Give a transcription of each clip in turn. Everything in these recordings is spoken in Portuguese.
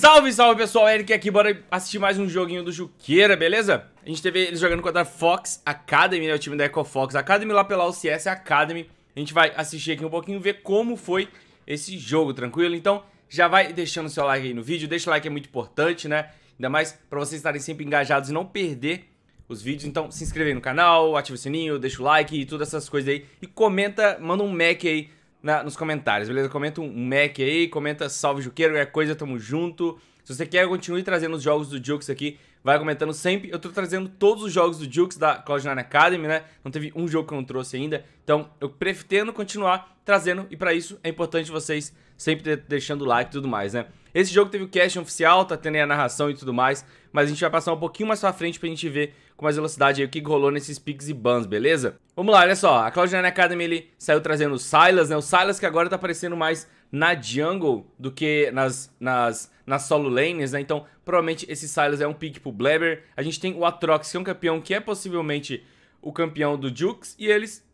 Salve, salve pessoal, Eric aqui, bora assistir mais um joguinho do Juqueira, beleza? A gente teve eles jogando contra a Fox Academy, né, o time da EcoFox, Fox Academy lá pela UCS Academy. A gente vai assistir aqui um pouquinho, ver como foi esse jogo, tranquilo? Então já vai deixando seu like aí no vídeo, deixa o like, é muito importante, né? Ainda mais pra vocês estarem sempre engajados e não perder os vídeos. Então se inscreve aí no canal, ativa o sininho, deixa o like e todas essas coisas aí. E comenta, manda um Mac aí na, nos comentários, beleza? Comenta um Mac aí, comenta salve Juqueiro, é coisa, tamo junto. Se você quer, continue trazendo os jogos do Jukes aqui, vai comentando sempre. Eu tô trazendo todos os jogos do Jukes da Cloud9 Academy, né? Não teve um jogo que eu não trouxe ainda. Então, eu pretendo continuar trazendo, e para isso é importante vocês sempre deixando o like e tudo mais, né? Esse jogo teve o cast oficial, tá tendo aí a narração e tudo mais, mas a gente vai passar um pouquinho mais pra frente pra gente ver com mais velocidade aí o que rolou nesses picks e bans, beleza? Vamos lá, olha só, a Cloud9 Academy ele saiu trazendo o Silas, né? O Silas que agora tá aparecendo mais na jungle do que nas, nas, nas solo lanes, né? Então, provavelmente esse Silas é um pick pro blaber A gente tem o Atrox, que é um campeão que é possivelmente o campeão do Jukes, e eles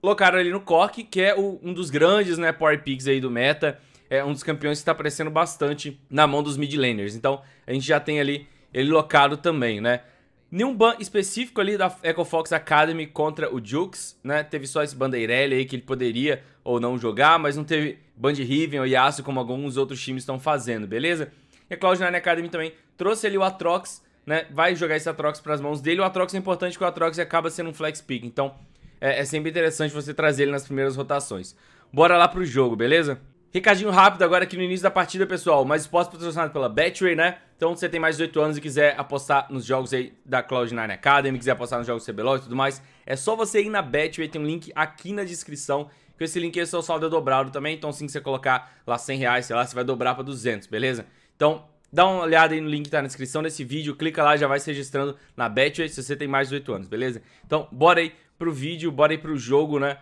colocaram ali no Cork, que é o, um dos grandes, né, power picks aí do meta. É um dos campeões que está aparecendo bastante na mão dos mid laners. Então, a gente já tem ali ele locado também, né? Nenhum ban específico ali da EcoFox Academy contra o Jukes, né? Teve só esse Bandeirelli aí que ele poderia ou não jogar, mas não teve ban de Riven ou Yasuo como alguns outros times estão fazendo, beleza? E a Cloud9 Academy também trouxe ali o Atrox, né? Vai jogar esse Atrox para as mãos dele. O Atrox é importante porque o Atrox acaba sendo um flex pick, então é, é sempre interessante você trazer ele nas primeiras rotações. Bora lá pro jogo, beleza? Recadinho rápido agora aqui no início da partida, pessoal. Mais esporte patrocinado pela Betway, né? Então, se você tem mais de 18 anos e quiser apostar nos jogos aí da Cloud9 Academy, quiser apostar nos jogos CBLOL e tudo mais, é só você ir na Betway, tem um link aqui na descrição, que esse link aí seu saldo é dobrado também, então assim que você colocar lá 100 reais, sei lá, você vai dobrar para 200, beleza? Então, dá uma olhada aí no link que tá na descrição desse vídeo, clica lá, já vai se registrando na Betway se você tem mais de 18 anos, beleza? Então, bora aí pro vídeo, bora aí pro jogo, né?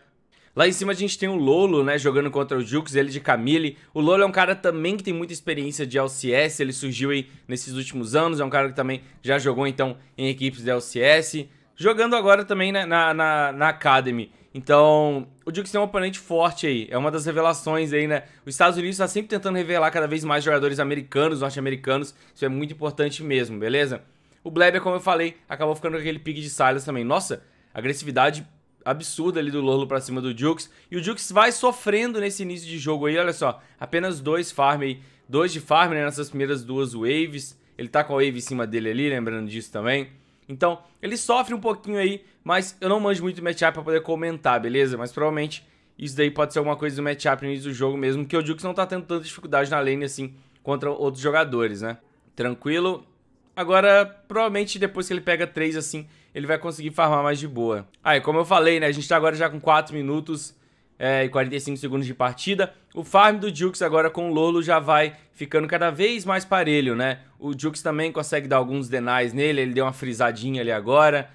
Lá em cima a gente tem o Lolo, né, jogando contra o Jukes, ele de Camille. O Lolo é um cara também que tem muita experiência de LCS, ele surgiu aí nesses últimos anos, é um cara que também já jogou então em equipes de LCS, jogando agora também na, né, na, na, na Academy. Então, o Jukes é um oponente forte aí, é uma das revelações aí, né? Os Estados Unidos está sempre tentando revelar cada vez mais jogadores americanos, norte-americanos, isso é muito importante mesmo, beleza? O Bleber, como eu falei, acabou ficando com aquele pig de Silas também. Nossa, agressividade absurda ali do Lolo para cima do Jukes. E o Jukes vai sofrendo nesse início de jogo aí, olha só. Apenas dois farm aí, dois de farm né, nessas primeiras duas waves. Ele tá com a wave em cima dele ali, lembrando disso também. Então, ele sofre um pouquinho aí, mas eu não manjo muito matchup para poder comentar, beleza? Mas provavelmente isso daí pode ser alguma coisa do matchup no início do jogo mesmo, que o Jukes não tá tendo tanta dificuldade na lane assim contra outros jogadores, né? Tranquilo. Agora, provavelmente depois que ele pega três assim, ele vai conseguir farmar mais de boa. Aí, ah, como eu falei, né, a gente tá agora já com 4 minutos é, e 45 segundos de partida. O farm do Jukes agora com o Lolo já vai ficando cada vez mais parelho, né? O Jukes também consegue dar alguns denais nele, ele deu uma frisadinha ali agora.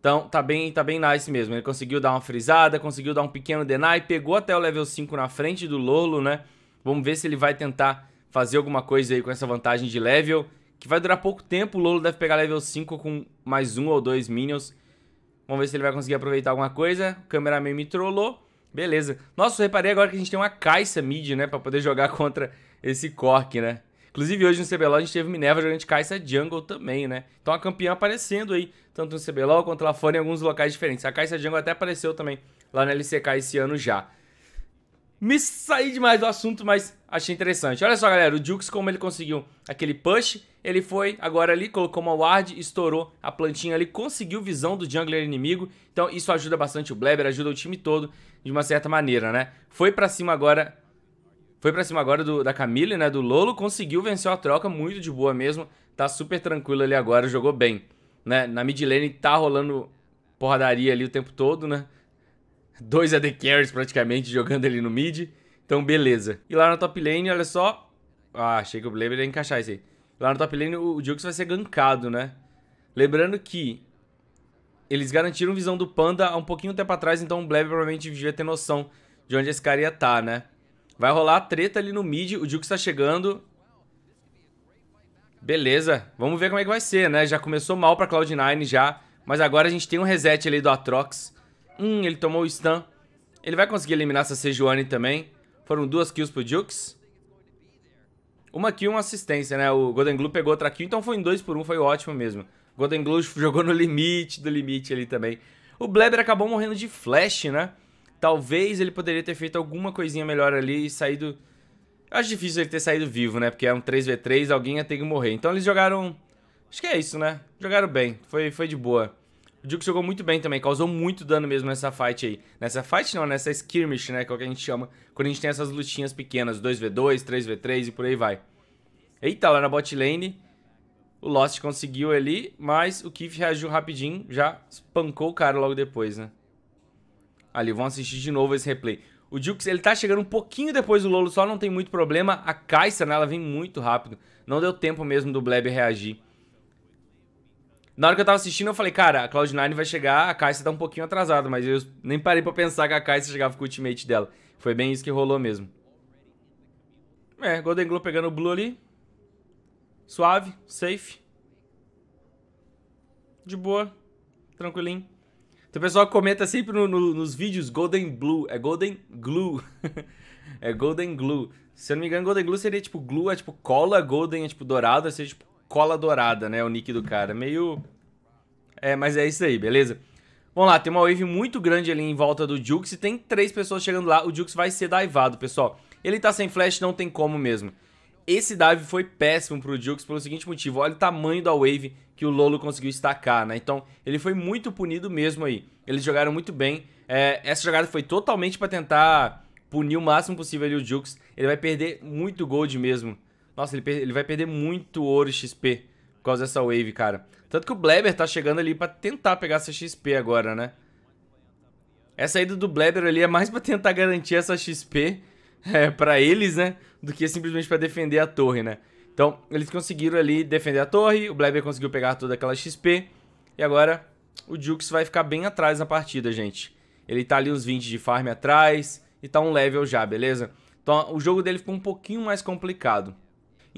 Então, tá bem, tá bem nice mesmo. Ele conseguiu dar uma frisada, conseguiu dar um pequeno deny, pegou até o level 5 na frente do Lolo, né? Vamos ver se ele vai tentar fazer alguma coisa aí com essa vantagem de level que vai durar pouco tempo. O Lolo deve pegar level 5 com mais um ou dois minions. Vamos ver se ele vai conseguir aproveitar alguma coisa. O cameraman me trollou. Beleza. Nossa, eu reparei agora que a gente tem uma caixa mid, né? Pra poder jogar contra esse Cork, né? Inclusive hoje no CBLOL a gente teve Minerva jogando de Kai'Sa Jungle também, né? Então a campeã aparecendo aí, tanto no CBLOL quanto lá fora em alguns locais diferentes. A Kai'Sa Jungle até apareceu também lá na LCK esse ano já. Me saí demais do assunto, mas achei interessante. Olha só, galera, o Jukes como ele conseguiu aquele push ele foi agora ali, colocou uma ward, estourou a plantinha ali, conseguiu visão do jungler inimigo. Então isso ajuda bastante o Bleber, ajuda o time todo de uma certa maneira, né? Foi pra cima agora... Foi pra cima agora do, da Camille, né? Do Lolo, conseguiu, vencer a troca, muito de boa mesmo. Tá super tranquilo ali agora, jogou bem. Né? Na mid lane tá rolando porradaria ali o tempo todo, né? Dois AD carries praticamente jogando ali no mid. Então, beleza. E lá na top lane, olha só. Ah, achei que o Blaber ia encaixar isso aí. Lá no top lane o Jux vai ser gankado, né? Lembrando que eles garantiram visão do Panda há um pouquinho tempo atrás, então o Bleb provavelmente devia ter noção de onde esse cara ia estar, tá, né? Vai rolar treta ali no mid, o Jux tá chegando. Beleza, vamos ver como é que vai ser, né? Já começou mal pra Cloud9 já, mas agora a gente tem um reset ali do Atrox. Hum, ele tomou o stun. Ele vai conseguir eliminar essa Sejuani também. Foram duas kills pro Jukes. Uma kill, uma assistência, né? O Golden Glue pegou outra kill, então foi em 2 por 1, um, foi ótimo mesmo. O Golden Glue jogou no limite do limite ali também. O Bleber acabou morrendo de flash, né? Talvez ele poderia ter feito alguma coisinha melhor ali e saído... acho difícil ele ter saído vivo, né? Porque é um 3v3, alguém ia ter que morrer. Então eles jogaram... Acho que é isso, né? Jogaram bem, foi, foi de boa. O Duke jogou muito bem também, causou muito dano mesmo nessa fight aí. Nessa fight não, nessa skirmish, né, que é o que a gente chama, quando a gente tem essas lutinhas pequenas, 2v2, 3v3 e por aí vai. Eita, lá na bot lane, o Lost conseguiu ali, mas o Kif reagiu rapidinho, já espancou o cara logo depois, né. Ali, vão assistir de novo esse replay. O Jukes, ele tá chegando um pouquinho depois do Lolo, só não tem muito problema. A Caixa, né, ela vem muito rápido. Não deu tempo mesmo do Bleb reagir. Na hora que eu tava assistindo, eu falei, cara, a Cloud9 vai chegar, a Kai'Sa tá um pouquinho atrasada, mas eu nem parei pra pensar que a Kai'Sa chegava com o ultimate dela. Foi bem isso que rolou mesmo. É, Golden Glow pegando o Blue ali. Suave, safe. De boa, tranquilinho. Tem então, pessoal que comenta sempre no, no, nos vídeos Golden Blue. É Golden Glue. é Golden Glue. Se eu não me engano, Golden Glue seria tipo glue, é tipo cola golden, é tipo dourado é, seria tipo Cola Dourada, né? O nick do cara. Meio. É, mas é isso aí, beleza? Vamos lá, tem uma wave muito grande ali em volta do Jukes e tem três pessoas chegando lá. O Jukes vai ser divado, pessoal. Ele tá sem flash, não tem como mesmo. Esse dive foi péssimo pro Jukes pelo seguinte motivo. Olha o tamanho da wave que o Lolo conseguiu estacar, né? Então, ele foi muito punido mesmo aí. Eles jogaram muito bem. É, essa jogada foi totalmente pra tentar punir o máximo possível ali o Jukes. Ele vai perder muito gold mesmo nossa, ele, ele vai perder muito ouro XP por causa dessa wave, cara. Tanto que o Bleber tá chegando ali pra tentar pegar essa XP agora, né? Essa ida do Bleber ali é mais pra tentar garantir essa XP é, pra eles, né? Do que simplesmente pra defender a torre, né? Então, eles conseguiram ali defender a torre, o Bleber conseguiu pegar toda aquela XP. E agora o Jukes vai ficar bem atrás na partida, gente. Ele tá ali uns 20 de farm atrás e tá um level já, beleza? Então o jogo dele ficou um pouquinho mais complicado.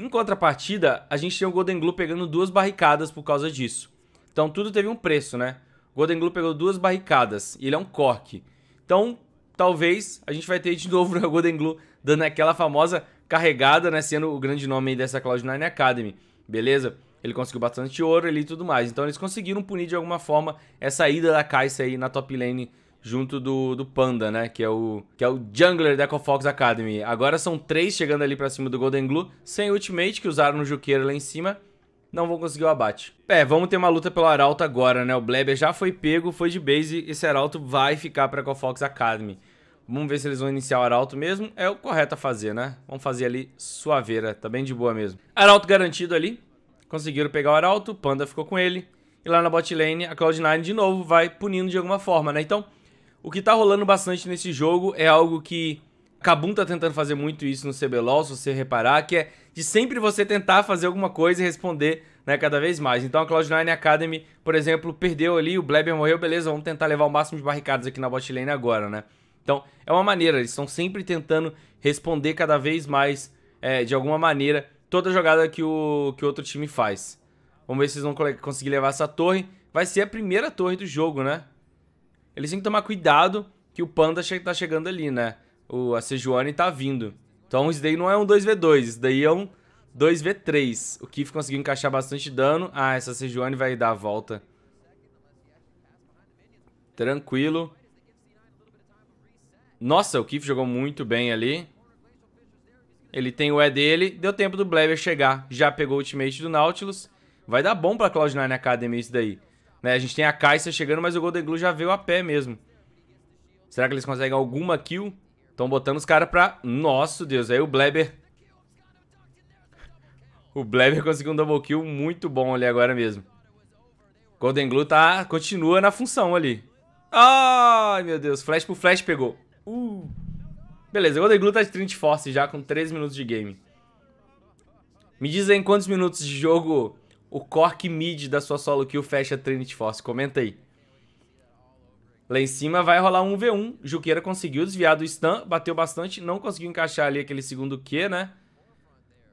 Em contrapartida, a gente tinha o Golden Glue pegando duas barricadas por causa disso. Então tudo teve um preço, né? O Golden Glue pegou duas barricadas e ele é um cork. Então, talvez a gente vai ter de novo o Golden Glue dando aquela famosa carregada, né? Sendo o grande nome dessa Cloud9 Academy, beleza? Ele conseguiu bastante ouro ali e tudo mais. Então eles conseguiram punir de alguma forma essa ida da Kai'Sa aí na top lane junto do, do Panda, né? Que é o que é o jungler da EcoFox Academy. Agora são três chegando ali para cima do Golden Glue, sem ultimate, que usaram no Juqueiro lá em cima. Não vão conseguir o abate. É, vamos ter uma luta pelo Arauto agora, né? O Bleber já foi pego, foi de base. Esse Arauto vai ficar pra EcoFox Academy. Vamos ver se eles vão iniciar o Arauto mesmo. É o correto a fazer, né? Vamos fazer ali suaveira. Tá bem de boa mesmo. Arauto garantido ali. Conseguiram pegar o Arauto. Panda ficou com ele. E lá na bot lane, a Cloud9 de novo vai punindo de alguma forma, né? Então, o que tá rolando bastante nesse jogo é algo que Kabum tá tentando fazer muito isso no CBLOL, se você reparar, que é de sempre você tentar fazer alguma coisa e responder né, cada vez mais. Então a Cloud9 Academy, por exemplo, perdeu ali, o Bleber morreu, beleza, vamos tentar levar o máximo de barricadas aqui na botlane agora, né? Então é uma maneira, eles estão sempre tentando responder cada vez mais, é, de alguma maneira, toda jogada que o que outro time faz. Vamos ver se eles vão conseguir levar essa torre. Vai ser a primeira torre do jogo, né? Eles têm que tomar cuidado que o Panda che tá chegando ali, né? O, a Sejuani tá vindo. Então isso daí não é um 2v2, isso daí é um 2v3. O Kif conseguiu encaixar bastante dano. Ah, essa Sejuani vai dar a volta. Tranquilo. Nossa, o Kif jogou muito bem ali. Ele tem o E dele. Deu tempo do Blever chegar. Já pegou o ultimate do Nautilus. Vai dar bom pra Cloud9 Academy isso daí. Né? A gente tem a Kai'Sa chegando, mas o Golden Glue já veio a pé mesmo. Será que eles conseguem alguma kill? Estão botando os caras pra... Nosso Deus, aí o Bleber... O Bleber conseguiu um double kill muito bom ali agora mesmo. Golden Glue tá... continua na função ali. Ai, meu Deus. Flash pro Flash pegou. Uh. Beleza, Golden Glue tá de Trinity Force já com 3 minutos de game. Me dizem quantos minutos de jogo o Cork mid da sua solo kill fecha Trinity Force? Comenta aí. Lá em cima vai rolar um V1. Juqueira conseguiu desviar do stun, bateu bastante, não conseguiu encaixar ali aquele segundo Q, né?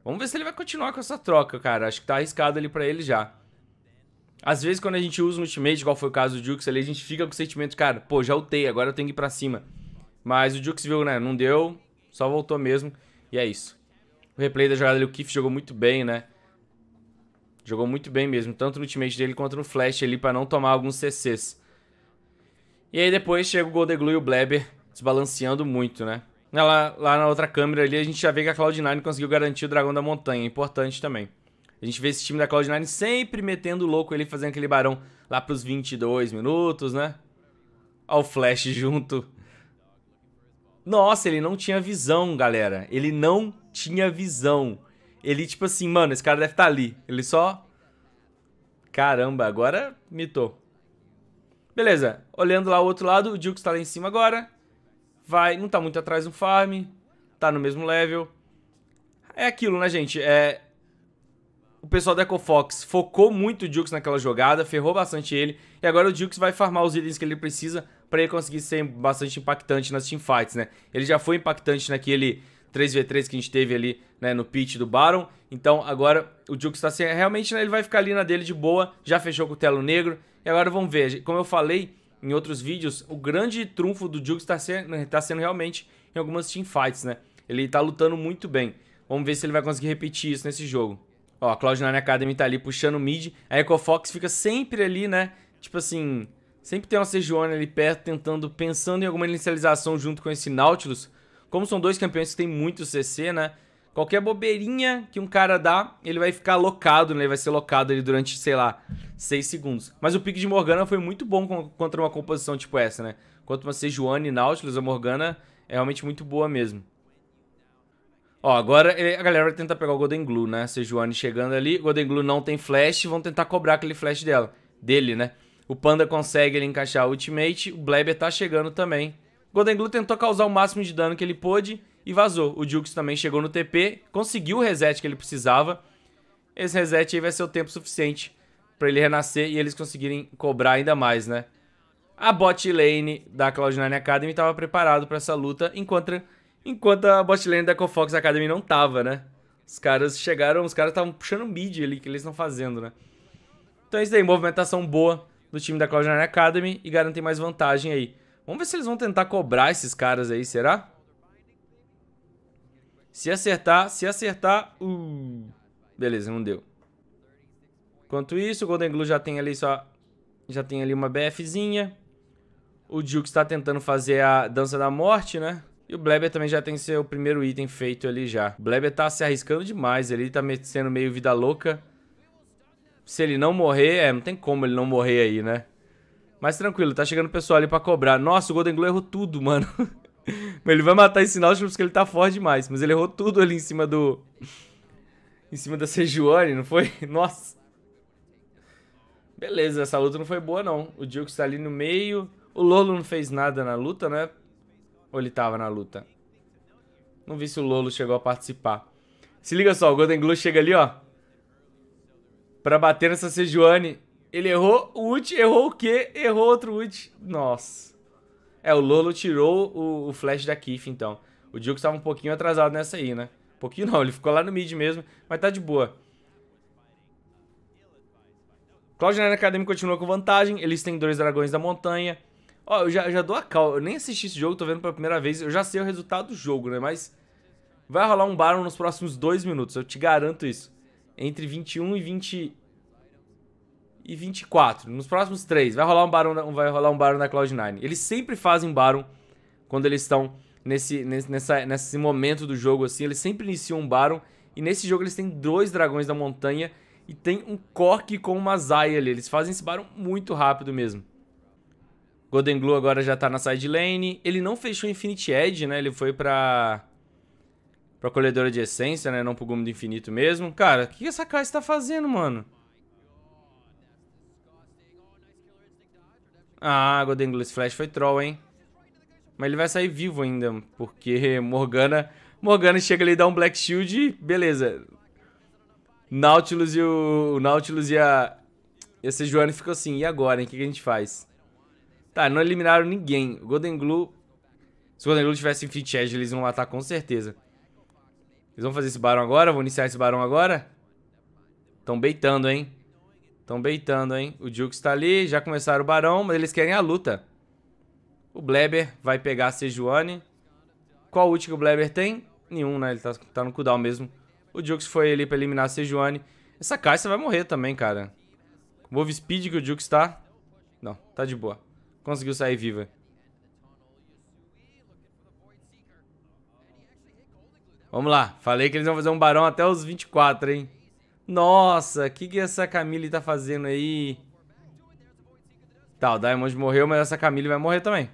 Vamos ver se ele vai continuar com essa troca, cara. Acho que tá arriscado ali pra ele já. Às vezes, quando a gente usa um ultimate, igual foi o caso do Jux ali, a gente fica com o sentimento, cara, pô, já ultei, agora eu tenho que ir pra cima. Mas o Jux viu, né? Não deu, só voltou mesmo. E é isso. O replay da jogada ali, o Kiff jogou muito bem, né? Jogou muito bem mesmo, tanto no ultimate dele quanto no flash ali para não tomar alguns CCs. E aí depois chega o Goldeglue e o Bleber desbalanceando muito, né? Lá, lá na outra câmera ali a gente já vê que a Cloud9 conseguiu garantir o Dragão da Montanha, é importante também. A gente vê esse time da Cloud9 sempre metendo louco ele fazendo aquele barão lá pros 22 minutos, né? Ao Flash junto. Nossa, ele não tinha visão, galera. Ele não tinha visão. Ele, tipo assim, mano, esse cara deve estar tá ali. Ele só. Caramba, agora mitou. Beleza. Olhando lá o outro lado, o Jukes tá lá em cima agora. Vai, não tá muito atrás do farm. Tá no mesmo level. É aquilo, né, gente? É. O pessoal da EcoFox focou muito o Jukes naquela jogada, ferrou bastante ele. E agora o Jukes vai farmar os itens que ele precisa para ele conseguir ser bastante impactante nas teamfights, né? Ele já foi impactante naquele 3v3 que a gente teve ali né, no pitch do Baron. Então agora o Jukes está sem... Assim, é, realmente né, ele vai ficar ali na dele de boa, já fechou com o Telo Negro. E agora vamos ver, como eu falei em outros vídeos, o grande trunfo do Jukes está sendo, né, tá sendo realmente em algumas teamfights, né? Ele está lutando muito bem. Vamos ver se ele vai conseguir repetir isso nesse jogo. Ó, a Cloud9 Academy tá ali puxando o mid. A Echo Fox fica sempre ali, né? Tipo assim, sempre tem uma Sejuani ali perto tentando, pensando em alguma inicialização junto com esse Nautilus. Como são dois campeões que tem muito CC, né? Qualquer bobeirinha que um cara dá, ele vai ficar locado, né? Ele vai ser locado ali durante, sei lá, 6 segundos. Mas o pique de Morgana foi muito bom contra uma composição tipo essa, né? Contra uma Sejuani, e Nautilus, a Morgana é realmente muito boa mesmo. Ó, agora a galera vai tentar pegar o Golden Glue, né? Sejuani chegando ali. Golden Glue não tem flash. Vão tentar cobrar aquele flash dela. Dele, né? O Panda consegue ele encaixar a ultimate. O Bleber tá chegando também. Golden Glue tentou causar o máximo de dano que ele pôde e vazou. O Jukes também chegou no TP, conseguiu o reset que ele precisava. Esse reset aí vai ser o tempo suficiente para ele renascer e eles conseguirem cobrar ainda mais, né? A bot lane da Cloud9 Academy estava preparado para essa luta, enquanto, enquanto a bot lane da Cofox Academy não tava, né? Os caras chegaram, os caras estavam puxando mid ali, que eles estão fazendo, né? Então é isso aí, movimentação boa do time da Cloud9 Academy e garantem mais vantagem aí. Vamos ver se eles vão tentar cobrar esses caras aí, será? Se acertar, se acertar... Uh. Beleza, não deu. Enquanto isso, o Golden Glue já tem ali só... Já tem ali uma BFzinha. O Duke está tentando fazer a Dança da Morte, né? E o Bleber também já tem seu primeiro item feito ali já. O Bleber tá se arriscando demais, ele tá sendo meio vida louca. Se ele não morrer, é, não tem como ele não morrer aí, né? Mas tranquilo, tá chegando o pessoal ali pra cobrar. Nossa, o Golden Glow errou tudo, mano. ele vai matar esse Nautilus porque ele tá forte demais. Mas ele errou tudo ali em cima do... em cima da Sejuani, não foi? Nossa. Beleza, essa luta não foi boa, não. O Diogo tá ali no meio. O Lolo não fez nada na luta, né? Ou ele tava na luta? Não vi se o Lolo chegou a participar. Se liga só, o Golden Glow chega ali, ó. Pra bater nessa Sejuani. Ele errou o ult, errou o quê? Errou outro ult. Nossa. É, o Lolo tirou o, o flash da Kiff, então. O Diogo estava um pouquinho atrasado nessa aí, né? Um pouquinho não, ele ficou lá no mid mesmo, mas tá de boa. Cloud9 Academy continua com vantagem, eles têm dois dragões da montanha. Ó, eu já, já dou a cal, eu nem assisti esse jogo, tô vendo pela primeira vez, eu já sei o resultado do jogo, né? Mas vai rolar um Baron nos próximos dois minutos, eu te garanto isso. Entre 21 e 20 e 24. Nos próximos três, vai rolar um Baron, na, vai rolar um Baron da Cloud9. Eles sempre fazem Baron quando eles estão nesse, nesse, nessa, nesse momento do jogo, assim. Eles sempre iniciam um Baron. E nesse jogo eles têm dois dragões da montanha e tem um Cork com uma Zaya ali. Eles fazem esse Baron muito rápido mesmo. Golden Glue agora já tá na side lane. Ele não fechou Infinity Edge, né? Ele foi pra... Pra colhedora de essência, né? Não pro Gume do Infinito mesmo. Cara, o que essa classe tá fazendo, mano? Ah, Golden Glitz Flash foi troll, hein? Mas ele vai sair vivo ainda, porque Morgana... Morgana chega ali e dá um Black Shield e beleza. Nautilus e o... o Nautilus e a... E a Sejuani ficou assim, e agora, hein? O que, a gente faz? Tá, não eliminaram ninguém. O Golden Glue... Se o Golden Glue tivesse Infinite Edge, eles iam matar com certeza. Eles vão fazer esse barão agora? Vão iniciar esse barão agora? Estão beitando, hein? Estão beitando, hein? O Jukes tá ali, já começaram o Barão, mas eles querem a luta. O Bleber vai pegar a Sejuani. Qual ult que o Bleber tem? Nenhum, né? Ele tá, tá no cooldown mesmo. O Jukes foi ali pra eliminar a Sejuani. Essa Caixa vai morrer também, cara. Move Speed que o Jukes tá... Não, tá de boa. Conseguiu sair viva. Vamos lá. Falei que eles vão fazer um Barão até os 24, hein? Nossa, o que, que essa Camille tá fazendo aí? Tá, o Diamond morreu, mas essa Camille vai morrer também.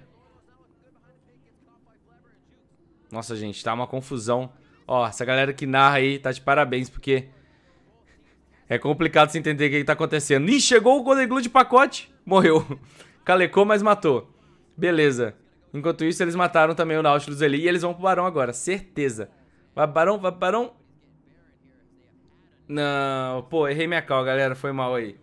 Nossa, gente, tá uma confusão. Ó, essa galera que narra aí tá de parabéns, porque... É complicado se entender o que, que tá acontecendo. Ih, chegou o Golden Glue de pacote. Morreu. Calecou, mas matou. Beleza. Enquanto isso, eles mataram também o Nautilus ali. E eles vão pro Barão agora, certeza. Vai, Barão, vai, Barão. Não, pô, errei minha call, galera. Foi mal aí.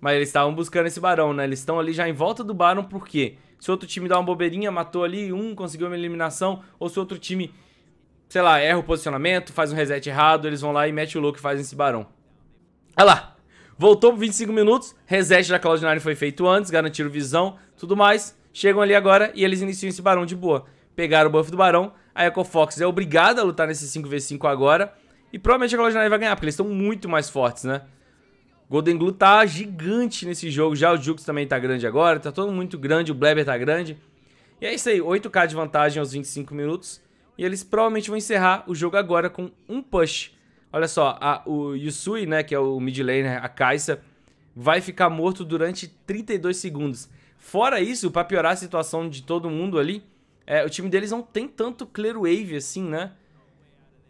Mas eles estavam buscando esse barão, né? Eles estão ali já em volta do barão, por quê? Se outro time dá uma bobeirinha, matou ali, um conseguiu uma eliminação, ou se outro time, sei lá, erra o posicionamento, faz um reset errado, eles vão lá e mete o louco e fazem esse barão. Olha lá! Voltou por 25 minutos, reset da Cloud9 foi feito antes, garantiram visão, tudo mais. Chegam ali agora e eles iniciam esse barão de boa. Pegaram o buff do barão, a Echo Fox é obrigada a lutar nesse 5v5 agora. E provavelmente a Cloud9 vai ganhar, porque eles estão muito mais fortes, né? Golden Glue tá gigante nesse jogo já. O Jux também tá grande agora. Tá todo muito grande. O Bleber tá grande. E é isso aí. 8k de vantagem aos 25 minutos. E eles provavelmente vão encerrar o jogo agora com um push. Olha só, a, o Yusui, né, que é o mid laner, a Kaisa, vai ficar morto durante 32 segundos. Fora isso, pra piorar a situação de todo mundo ali, é, o time deles não tem tanto clear wave assim, né?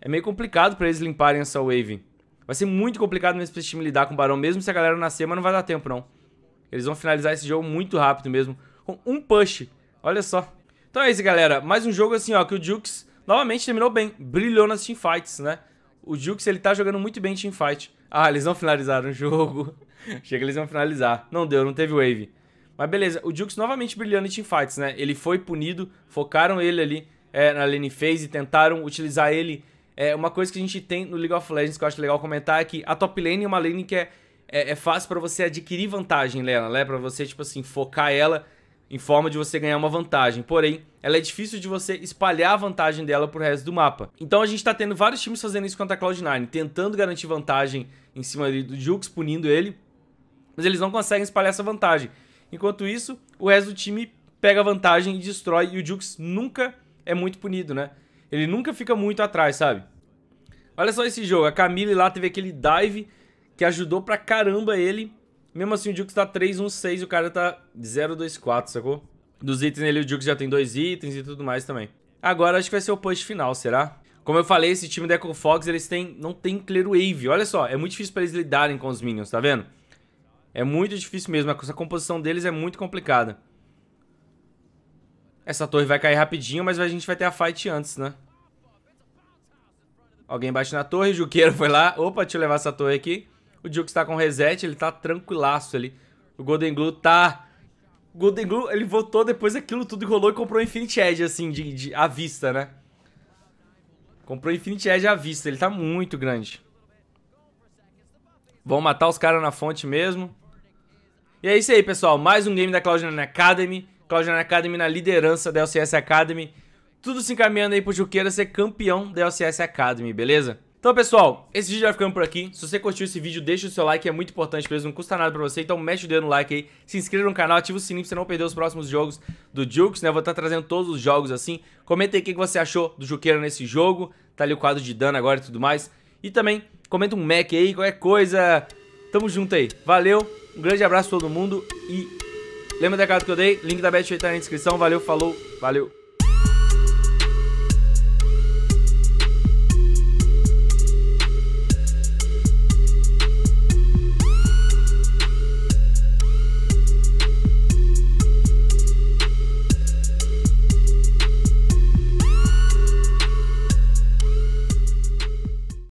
É meio complicado pra eles limparem essa wave. Vai ser muito complicado mesmo pra esse time lidar com o Barão, mesmo se a galera nascer, mas não vai dar tempo, não. Eles vão finalizar esse jogo muito rápido mesmo, com um push. Olha só. Então é isso, galera. Mais um jogo assim, ó, que o Jukes novamente terminou bem. Brilhou nas teamfights, né? O Jukes, ele tá jogando muito bem teamfight. Ah, eles não finalizaram o jogo. Achei que eles iam finalizar. Não deu, não teve wave. Mas beleza, o Jukes novamente brilhando em teamfights, né? Ele foi punido, focaram ele ali é, na lane phase e tentaram utilizar ele. É, uma coisa que a gente tem no League of Legends que eu acho legal comentar é que a top lane é uma lane que é, é, é fácil para você adquirir vantagem nela, né? Pra você, tipo assim, focar ela em forma de você ganhar uma vantagem. Porém, ela é difícil de você espalhar a vantagem dela pro resto do mapa. Então a gente tá tendo vários times fazendo isso contra a Cloud9, tentando garantir vantagem em cima do Jukes, punindo ele, mas eles não conseguem espalhar essa vantagem. Enquanto isso, o resto do time pega vantagem e destrói. E o Jukes nunca é muito punido, né? Ele nunca fica muito atrás, sabe? Olha só esse jogo. A Camille lá teve aquele dive que ajudou pra caramba ele. Mesmo assim, o Jukes tá 3-1-6 o cara tá 0-2-4, sacou? Dos itens ele o Jukes já tem dois itens e tudo mais também. Agora acho que vai ser o push final, será? Como eu falei, esse time da Echo Fox, eles têm, não tem Clear Wave. Olha só, é muito difícil pra eles lidarem com os minions, tá vendo? É muito difícil mesmo. Essa composição deles é muito complicada. Essa torre vai cair rapidinho, mas a gente vai ter a fight antes, né? Alguém bate na torre, o Juqueiro foi lá. Opa, deixa eu levar essa torre aqui. O Duke está com reset, ele tá tranquilaço ali. O Golden Glue tá... O Golden Glue, ele voltou depois daquilo tudo que rolou e comprou o Infinite Edge, assim, de, de, à vista, né? Comprou o Infinite Edge à vista, ele tá muito grande. Vão matar os caras na fonte mesmo. E é isso aí, pessoal. Mais um game da Cloud9 Academy. Cloud9 Academy na liderança da LCS Academy. Tudo se encaminhando aí pro Juqueira ser campeão da LCS Academy, beleza? Então, pessoal, esse vídeo vai ficando por aqui. Se você curtiu esse vídeo, deixa o seu like, é muito importante mesmo, não custa nada pra você. Então, mexe o dedo no like aí, se inscreva no canal, ativa o sininho pra você não perder os próximos jogos do Jukes, né? Eu vou estar tá trazendo todos os jogos assim. Comenta aí o que você achou do Juqueira nesse jogo. Tá ali o quadro de dano agora e tudo mais. E também, comenta um Mac aí, qualquer coisa Tamo junto aí. Valeu, um grande abraço a todo mundo e lembra da carta que eu dei? Link da Bet tá aí na descrição. Valeu, falou, valeu.